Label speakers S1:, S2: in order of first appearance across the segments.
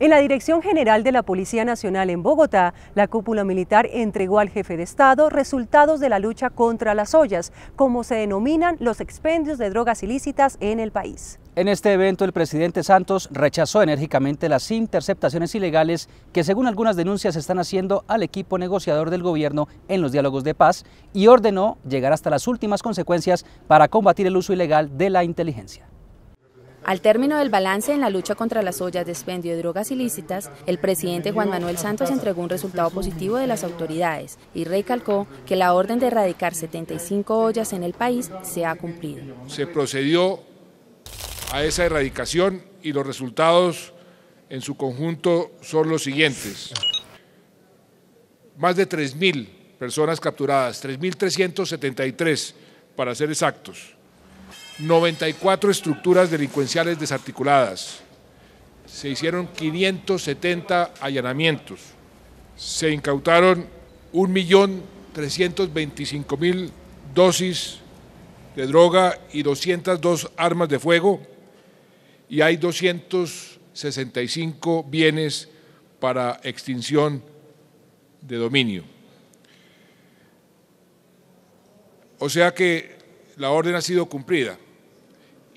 S1: En la Dirección General de la Policía Nacional en Bogotá, la cúpula militar entregó al jefe de Estado resultados de la lucha contra las ollas, como se denominan los expendios de drogas ilícitas en el país.
S2: En este evento, el presidente Santos rechazó enérgicamente las interceptaciones ilegales que, según algunas denuncias, están haciendo al equipo negociador del gobierno en los diálogos de paz y ordenó llegar hasta las últimas consecuencias para combatir el uso ilegal de la inteligencia.
S1: Al término del balance en la lucha contra las ollas de expendio de drogas ilícitas, el presidente Juan Manuel Santos entregó un resultado positivo de las autoridades y recalcó que la orden de erradicar 75 ollas en el país se ha cumplido.
S3: Se procedió a esa erradicación y los resultados en su conjunto son los siguientes. Más de 3.000 personas capturadas, 3.373 para ser exactos 94 estructuras delincuenciales desarticuladas, se hicieron 570 allanamientos, se incautaron 1.325.000 dosis de droga y 202 armas de fuego y hay 265 bienes para extinción de dominio. O sea que la orden ha sido cumplida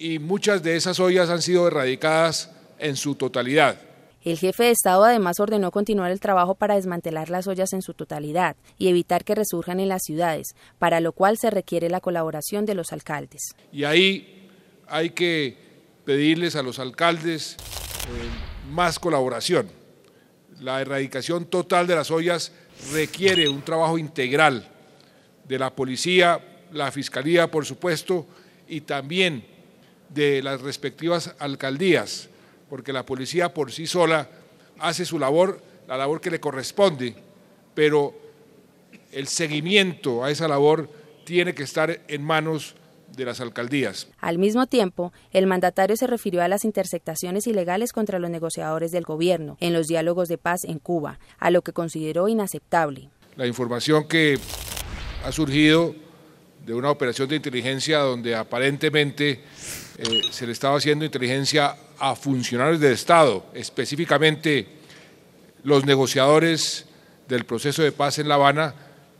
S3: y muchas de esas ollas han sido erradicadas en su totalidad.
S1: El jefe de Estado además ordenó continuar el trabajo para desmantelar las ollas en su totalidad y evitar que resurjan en las ciudades, para lo cual se requiere la colaboración de los alcaldes.
S3: Y ahí hay que pedirles a los alcaldes eh, más colaboración. La erradicación total de las ollas requiere un trabajo integral de la policía, la fiscalía, por supuesto, y también de las respectivas alcaldías, porque la policía por sí sola hace su labor, la labor que le corresponde, pero el seguimiento a esa labor tiene que estar en manos de las alcaldías.
S1: Al mismo tiempo, el mandatario se refirió a las interceptaciones ilegales contra los negociadores del gobierno en los diálogos de paz en Cuba, a lo que consideró inaceptable.
S3: La información que ha surgido de una operación de inteligencia donde aparentemente eh, se le estaba haciendo inteligencia a funcionarios del Estado, específicamente los negociadores del proceso de paz en La Habana,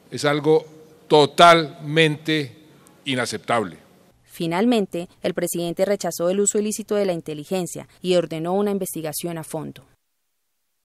S3: es algo totalmente inaceptable.
S1: Finalmente, el presidente rechazó el uso ilícito de la inteligencia y ordenó una investigación a fondo.